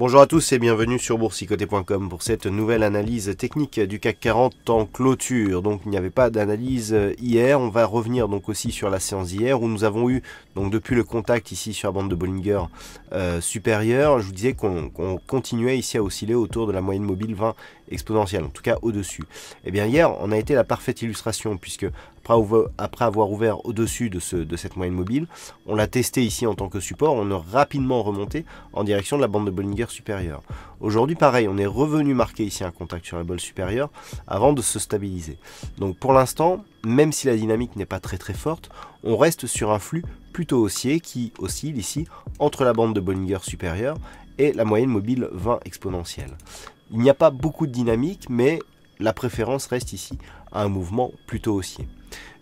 Bonjour à tous et bienvenue sur boursicoté.com pour cette nouvelle analyse technique du CAC 40 en clôture. Donc il n'y avait pas d'analyse euh, hier, on va revenir donc aussi sur la séance d'hier où nous avons eu donc depuis le contact ici sur la bande de Bollinger euh, supérieure, je vous disais qu'on continuait ici à osciller autour de la moyenne mobile 20 exponentielle, en tout cas au-dessus. Et eh bien hier, on a été la parfaite illustration puisque après avoir ouvert au-dessus de, de cette moyenne mobile. On l'a testé ici en tant que support, on a rapidement remonté en direction de la bande de Bollinger supérieure. Aujourd'hui, pareil, on est revenu marquer ici un contact sur la bol supérieure avant de se stabiliser. Donc pour l'instant, même si la dynamique n'est pas très très forte, on reste sur un flux plutôt haussier qui oscille ici entre la bande de Bollinger supérieure et la moyenne mobile 20 exponentielle. Il n'y a pas beaucoup de dynamique, mais la préférence reste ici à un mouvement plutôt haussier.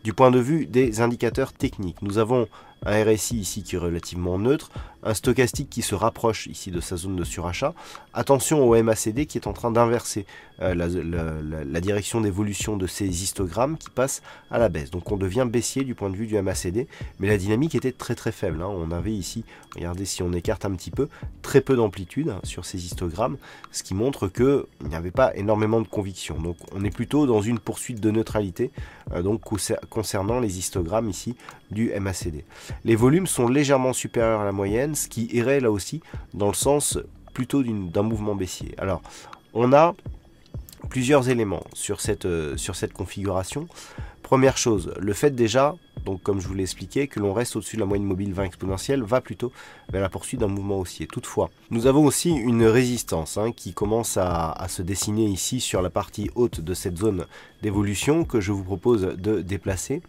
Du point de vue des indicateurs techniques, nous avons un RSI ici qui est relativement neutre, un stochastique qui se rapproche ici de sa zone de surachat. Attention au MACD qui est en train d'inverser euh, la, direction d'évolution de ces histogrammes qui passent à la baisse. Donc on devient baissier du point de vue du MACD, mais la dynamique était très très faible. Hein. On avait ici, regardez si on écarte un petit peu, très peu d'amplitude sur ces histogrammes, ce qui montre qu'il n'y avait pas énormément de conviction. Donc on est plutôt dans une poursuite de neutralité euh, donc concernant les histogrammes ici du MACD. Les volumes sont légèrement supérieurs à la moyenne qui irait là aussi dans le sens plutôt d'un mouvement baissier. Alors, on a plusieurs éléments sur cette, euh, sur cette configuration. Première chose, le fait déjà donc comme je vous l'ai expliqué, que l'on reste au-dessus de la moyenne mobile 20 exponentielle va plutôt vers la poursuite d'un mouvement haussier. Toutefois, nous avons aussi une résistance hein, qui commence à, se dessiner ici sur la partie haute de cette zone d'évolution que je vous propose de déplacer,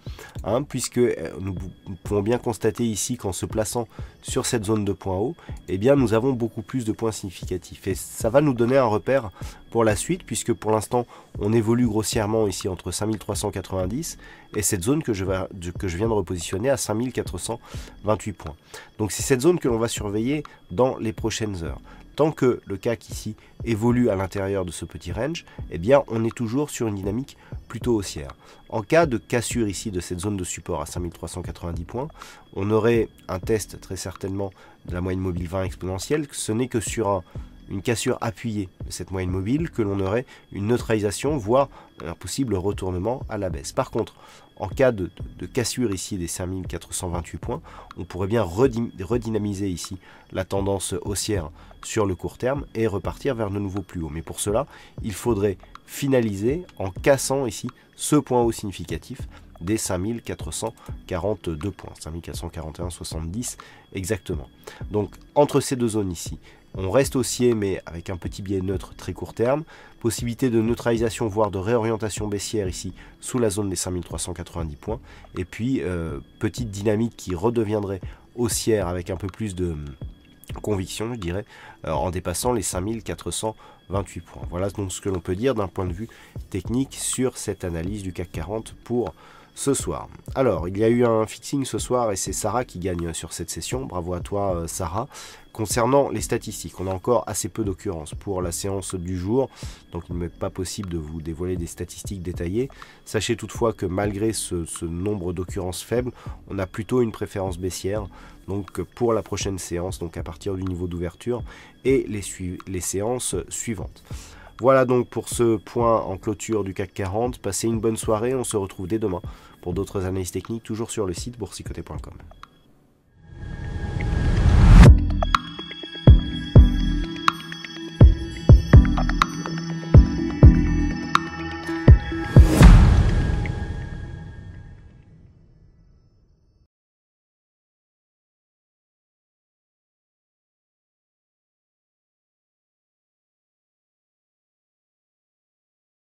hein, puisque euh, nous pouvons bien constater ici qu'en se plaçant sur cette zone de point haut, eh bien nous avons beaucoup plus de points significatifs et ça va nous donner un repère pour la suite puisque pour l'instant on évolue grossièrement ici entre 5390 et cette zone que je vais, que je viens de repositionner à 5428 points. Donc c'est cette zone que l'on va surveiller dans les prochaines heures. Tant que le CAC ici évolue à l'intérieur de ce petit range, eh bien on est toujours sur une dynamique plutôt haussière. En cas de cassure ici de cette zone de support à 5390 points, on aurait un test très certainement de la moyenne mobile 20 exponentielle, ce n'est que sur un une cassure appuyée de cette moyenne mobile que l'on aurait une neutralisation, voire un possible retournement à la baisse. Par contre, en cas de, cassure ici des 5428 points, on pourrait bien redynamiser ici la tendance haussière sur le court terme et repartir vers de nouveaux plus hauts. Mais pour cela, il faudrait finaliser en cassant ici ce point haut significatif des 5442 points, 5441,70 exactement. Donc entre ces deux zones ici on reste haussier mais avec un petit biais neutre très court terme. Possibilité de neutralisation voire de réorientation baissière ici sous la zone des 5390 points. Et puis euh, petite dynamique qui redeviendrait haussière avec un peu plus de hum, conviction, je dirais, euh, en dépassant les 5428 points. Voilà donc ce que l'on peut dire d'un point de vue technique sur cette analyse du CAC 40 pour ce soir. Alors, il y a eu un fixing ce soir et c'est Sarah qui gagne sur cette session. Bravo à toi, euh, Sarah. Concernant les statistiques, on a encore assez peu d'occurrences pour la séance du jour, donc il ne m'est pas possible de vous dévoiler des statistiques détaillées. Sachez toutefois que malgré ce, nombre d'occurrences faibles, on a plutôt une préférence baissière. Donc pour la prochaine séance, donc à partir du niveau d'ouverture et les, les séances suivantes. Voilà donc pour ce point en clôture du CAC 40. Passez une bonne soirée, on se retrouve dès demain pour d'autres analyses techniques, toujours sur le site boursicoté.com.